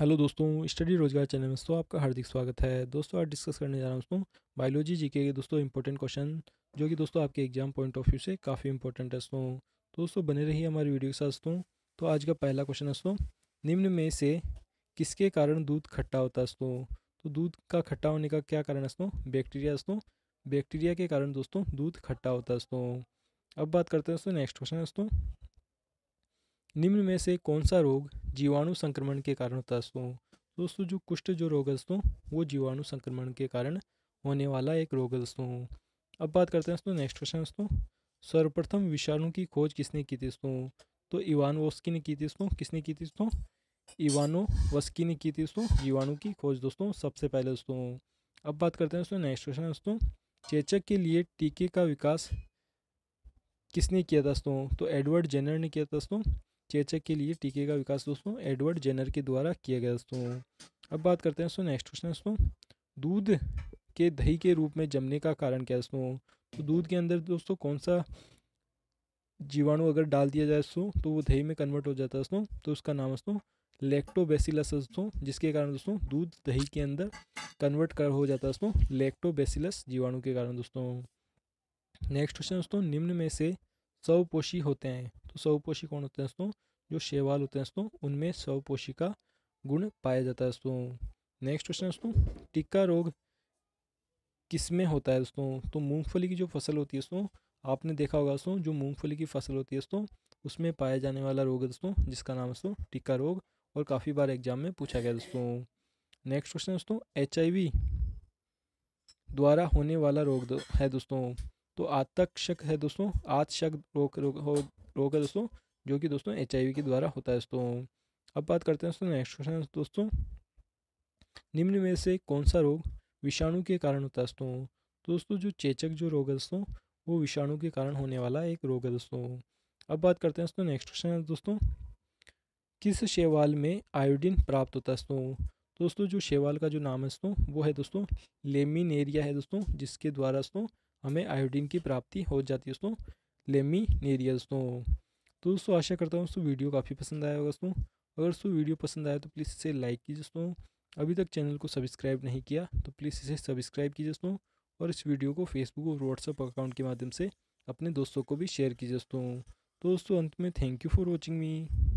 hello दोस्तों study रोजगार channel में दोस्तों आपका हार्दिक स्वागत है दोस्तों आज डिस्कस करने जा रहा हूँ दोस्तों बायोलॉजी जी के दोस्तों इंपॉर्टेंट क्वेश्चन जो कि दोस्तों आपके एग्जाम पॉइंट ऑफ व्यू से काफ़ी इंपॉर्टेंट है दोस्तों दोस्तों बने रहिए हमारी वीडियो के साथ दोस्तों तो आज का पहला क्वेश्चन दोस्तों निम्न में से किसके कारण दूध खट्टा होता है दोस्तों तो दूध का खट्टा होने का क्या कारण दोस्तों बैक्टीरिया दोस्तों बैक्टीरिया के कारण दोस्तों दूध खट्टा होता है दोस्तों अब बात करते हैं दोस्तों नेक्स्ट क्वेश्चन दोस्तों निम्न में से कौन सा रोग जीवाणु संक्रमण के कारण होता है दोस्तों दोस्तों जो कुष्ठ जो रोग है दोस्तों वो जीवाणु संक्रमण के कारण होने वाला एक रोग है दोस्तों अब बात करते हैं दोस्तों नेक्स्ट क्वेश्चन दोस्तों सर्वप्रथम विषाणु की खोज किसने की थी दोस्तों तो इवान वोस्की ने की थी दोस्तों किसने की थी दोस्तों इवानो वस्की ने की थी दोस्तों जीवाणु की खोज दोस्तों सबसे पहले दोस्तों अब बात करते हैं दोस्तों नेक्स्ट क्वेश्चन दोस्तों चेचक के लिए टीके का विकास किसने किया था दोस्तों तो एडवर्ड जेनर ने किया था दोस्तों चेचक के लिए टीके का विकास दोस्तों एडवर्ड जेनर के द्वारा किया गया दोस्तों अब बात करते हैं दोस्तों नेक्स्ट क्वेश्चन दोस्तों दूध के दही के रूप में जमने का कारण क्या है दोस्तों तो दूध के अंदर दोस्तों कौन सा जीवाणु अगर डाल दिया जाए दोस्तों तो वो दही में कन्वर्ट हो जाता है दोस्तों तो उसका नाम दोस्तों लेक्टोबेसिलस दोस्तों जिसके कारण दोस्तों दूध दही के अंदर कन्वर्ट कर हो जाता है दोस्तों लेक्टोबेसिलस जीवाणु के कारण दोस्तों नेक्स्ट क्वेश्चन दोस्तों निम्न में से सवपोशी होते हैं तो स्वपोषी कौन होते हैं दोस्तों जो शेवाल होते हैं दोस्तों उनमें स्वपोषी का गुण पाया जाता है दोस्तों नेक्स्ट क्वेश्चन दोस्तों टिक्का रोग किस में होता है दोस्तों तो मूंगफली की जो फसल होती है दोस्तों आपने देखा होगा दोस्तों जो मूंगफली की फसल होती है दोस्तों उसमें पाया जाने वाला रोग है दोस्तों जिसका नाम दोस्तों टिक्का रोग और काफ़ी बार एग्जाम में पूछा गया दोस्तों नेक्स्ट क्वेश्चन दोस्तों एच द्वारा होने वाला रोग है दोस्तों तो आज तक शक है दोस्तों आज शक रोक रोग रोग है दोस्तों जो कि दोस्तों एच के द्वारा होता है दोस्तों अब बात करते हैं दोस्तों नेक्स्ट क्वेश्चन दोस्तों निम्न में से कौन सा रोग विषाणु के कारण होता है दोस्तों तो दोस्तों जो चेचक जो रोग है दोस्तों वो विषाणु के कारण होने वाला एक रोग है दोस्तों अब बात करते हैं दोस्तों नेक्स्ट क्वेश्चन दोस्तों किस शेवाल में आयोडीन प्राप्त होता है दोस्तों तो दोस्तों जो शेवाल का जो नाम है दोस्तों वो है दोस्तों लेमिन है दोस्तों जिसके द्वारा दोस्तों हमें आयोडीन की प्राप्ति हो जाती है दोस्तों लेमी नेरिया दोस्तों तो दोस्तों आशा करता हूँ दोस्तों वीडियो काफ़ी पसंद आया होगा दोस्तों अगर दोस्तों वीडियो पसंद आया तो प्लीज़ इसे लाइक कीजिए दोस्तों अभी तक चैनल को सब्सक्राइब नहीं किया तो प्लीज़ इसे सब्सक्राइब कीजिए दोस्तों और इस वीडियो को फेसबुक और व्हाट्सअप अकाउंट के माध्यम से अपने दोस्तों को भी शेयर कीजिए दोस्तों तो दोस्तों अंत में thank you for watching me